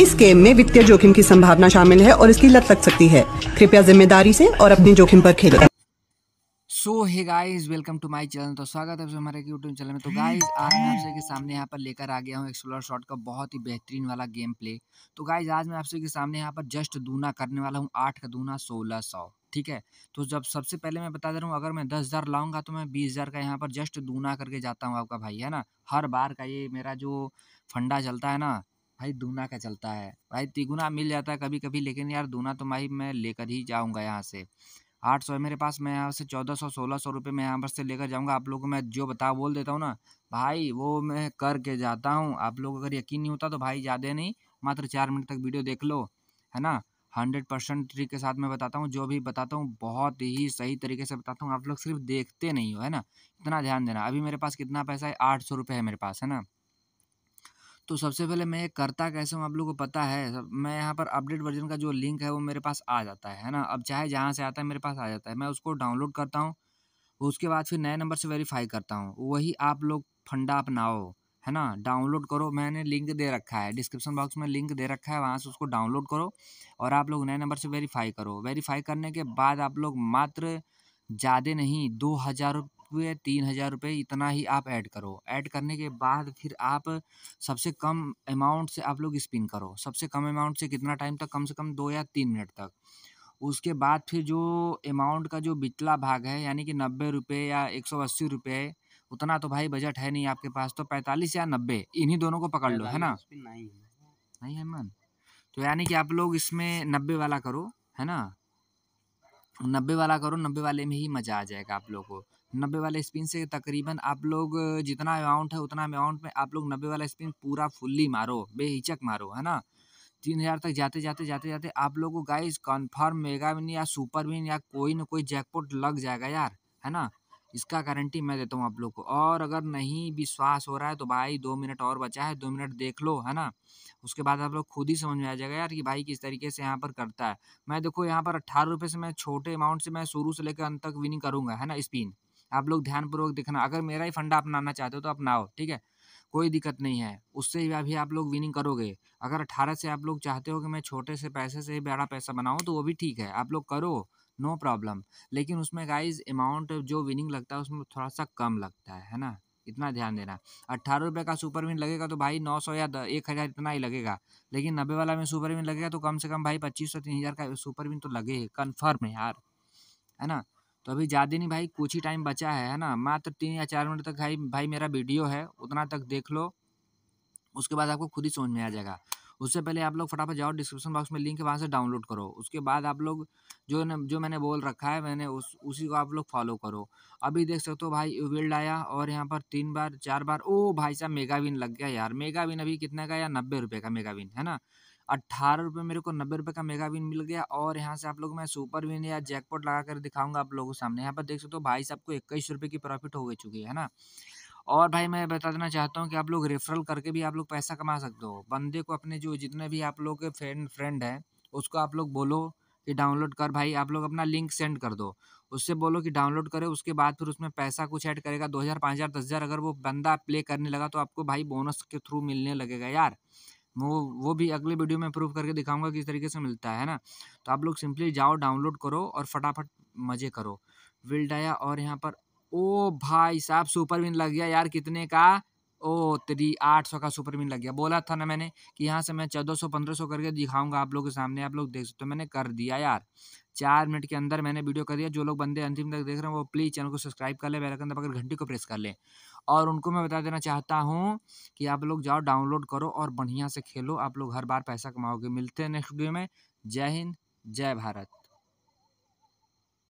इस गेम में वित्तीय जोखिम की संभावना शामिल है और इसकी लत लग सकती है कृपया जिम्मेदारी से और अपने जोखिम पर खेलें so hey guys welcome to my channel तो स्वागत है हमारे यूट्यूब चैनल में तो गाइस आज मैं आपसे के सामने यहाँ पर लेकर आ गया हूँ एक्सप्लोर शॉट का बहुत ही बेहतरीन वाला गेम प्ले तो गाइस आज मैं आपसे के सामने यहाँ पर जस्ट दूना करने वाला हूँ आठ का दूना सोलह सौ ठीक है तो जब सबसे पहले मैं बता दे रहा हूँ अगर मैं दस हज़ार लाऊंगा तो मैं बीस हज़ार का यहाँ पर जस्ट दूना करके जाता हूँ आपका भाई है ना हर बार का ये मेरा जो फंडा चलता है ना भाई दूना का चलता है भाई तिगुना मिल जाता है कभी कभी लेकिन यार दूना तो भाई मैं लेकर ही जाऊँगा यहाँ से आठ सौ है मेरे पास मैं यहाँ से चौदह सौ सोलह सौ रुपये मैं यहाँ पर से लेकर जाऊँगा आप लोगों को मैं जो बता बोल देता हूँ ना भाई वो मैं करके जाता हूँ आप लोग अगर यकीन नहीं होता तो भाई ज़्यादा नहीं मात्र चार मिनट तक वीडियो देख लो है ना हंड्रेड परसेंट ट्रिक के साथ मैं बताता हूँ जो भी बताता हूँ बहुत ही सही तरीके से बताता हूँ आप लोग सिर्फ देखते नहीं हो है ना इतना ध्यान देना अभी मेरे पास कितना पैसा है आठ सौ रुपये है मेरे पास है ना तो सबसे पहले मैं ये करता कैसे हूँ आप लोगों को पता है मैं यहाँ पर अपडेट वर्जन का जो लिंक है वो मेरे पास आ जाता है है ना अब चाहे जहाँ से आता है मेरे पास आ जाता है मैं उसको डाउनलोड करता हूँ उसके बाद फिर नए नंबर से वेरीफाई करता हूँ वही आप लोग फंडा अपनाओ है ना डाउनलोड करो मैंने लिंक दे रखा है डिस्क्रिप्शन बॉक्स में लिंक दे रखा है वहाँ से उसको डाउनलोड करो और आप लोग नए नंबर से वेरीफाई करो वेरीफाई करने के बाद आप लोग मात्र ज़्यादा नहीं दो हज़ार हुए तीन हज़ार रुपये इतना ही आप ऐड करो ऐड करने के बाद फिर आप सबसे कम अमाउंट से आप लोग स्पिन करो सबसे कम अमाउंट से कितना टाइम तक कम से कम दो या तीन मिनट तक उसके बाद फिर जो अमाउंट का जो बिचला भाग है यानी कि नब्बे रुपये या एक सौ अस्सी रुपये उतना तो भाई बजट है नहीं आपके पास तो पैंतालीस या नब्बे इन्हीं दोनों को पकड़ लो है ना नहीं है मन तो यानी कि आप लोग इसमें नब्बे वाला करो है ना नब्बे वाला करो नब्बे वाले में ही मज़ा आ जाएगा आप लोग को नब्बे वाले स्पिन से तकरीबन आप लोग जितना अमाउंट है उतना अमाउंट में आप लोग नब्बे वाला स्पिन पूरा फुल्ली मारो बेहिचक मारो है ना तीन हज़ार तक जाते जाते जाते जाते आप लोग को गाइज कन्फर्म मेगा विन या सुपर विन या कोई ना कोई जैकपॉट लग जाएगा यार है ना इसका गारंटी मैं देता हूँ आप लोग को और अगर नहीं विश्वास हो रहा है तो भाई दो मिनट और बचा है दो मिनट देख लो है ना उसके बाद आप लोग खुद ही समझ में आ जाएगा यार कि भाई किस तरीके से यहाँ पर करता है मैं देखो यहाँ पर अट्ठारह रुपये से मैं छोटे अमाउंट से मैं शुरू से लेकर अंत तक विनिंग करूँगा है ना स्पिन आप लोग ध्यानपूर्वक देखना अगर मेरा ही फंडा अपनाना चाहते हो तो अपनाओ ठीक है कोई दिक्कत नहीं है उससे भी अभी आप लोग विनिंग करोगे अगर अठारह से आप लोग चाहते हो कि मैं छोटे से पैसे से ही बड़ा पैसा बनाऊँ तो वो भी ठीक है आप लोग करो नो प्रॉब्लम लेकिन उसमें गाइज अमाउंट जो विनिंग लगता है उसमें थोड़ा सा कम लगता है है ना इतना ध्यान देना अट्ठारह रुपये का सुपर विन लगेगा तो भाई नौ सौ या एक हज़ार इतना ही लगेगा लेकिन नब्बे वाला में सुपर विन लगेगा तो कम से कम भाई पच्चीस सौ तीन हज़ार का सुपर विन तो ही कन्फर्म है यार है ना तो अभी ज़्यादा नहीं भाई कुछ ही टाइम बचा है है ना मात्र तीन या चार मिनट तक भाई भाई मेरा वीडियो है उतना तक देख लो उसके बाद आपको खुद ही समझ में आ जाएगा उससे पहले आप लोग फटाफट जाओ डिस्क्रिप्शन बॉक्स में लिंक है वहाँ से डाउनलोड करो उसके बाद आप लोग जो न, जो मैंने बोल रखा है मैंने उस उसी को आप लोग फॉलो करो अभी देख सकते हो भाई वेल्ड आया और यहाँ पर तीन बार चार बार ओ भाई साहब मेगाविन लग गया यार मेगाविन अभी कितने का या नब्बे रुपये का मेगाविन है ना अट्ठारह रुपये मेरे को नब्बे रुपये का मेगा विन मिल गया और यहाँ से आप लोग मैं सुपर विन या जैकपॉट लगा कर दिखाऊंगा आप लोगों के सामने यहाँ पर देख सकते हो भाई साहब को इक्कीस रुपये की प्रॉफिट हो गई चुकी है ना और भाई मैं बता देना चाहता हूँ कि आप लोग रेफरल करके भी आप लोग पैसा कमा सकते हो बंदे को अपने जो जितने भी आप लोग के फ्रेंड फ्रेंड हैं उसको आप लोग बोलो कि डाउनलोड कर भाई आप लोग अपना लिंक सेंड कर दो उससे बोलो कि डाउनलोड करे उसके बाद फिर उसमें पैसा कुछ ऐड करेगा दो हज़ार पाँच हज़ार दस हज़ार अगर वो बंदा प्ले करने लगा तो आपको भाई बोनस के थ्रू मिलने लगेगा यार वो वो भी अगले वीडियो में प्रूव करके दिखाऊंगा किस तरीके से मिलता है ना तो आप लोग सिंपली जाओ डाउनलोड करो और फटाफट मज़े करो विल्डाया और यहाँ पर ओ भाई साहब सुपर विन लग गया यार कितने का ओ तेरी आठ सौ का सुपर विन लग गया बोला था ना मैंने कि यहाँ से मैं चौदह सौ पंद्रह सौ करके दिखाऊंगा आप लोगों के सामने आप लोग देख सकते हो मैंने कर दिया यार चार मिनट के अंदर मैंने वीडियो कर दिया जो लोग बंदे अंतिम तक देख रहे हैं वो प्लीज़ चैनल को सब्सक्राइब कर लें बैलकन दबाकर घंटी को प्रेस कर लें और उनको मैं बता देना चाहता हूँ कि आप लोग जाओ डाउनलोड करो और बढ़िया से खेलो आप लोग हर बार पैसा कमाओगे मिलते हैं नेक्स्ट वीडियो में जय हिंद जय भारत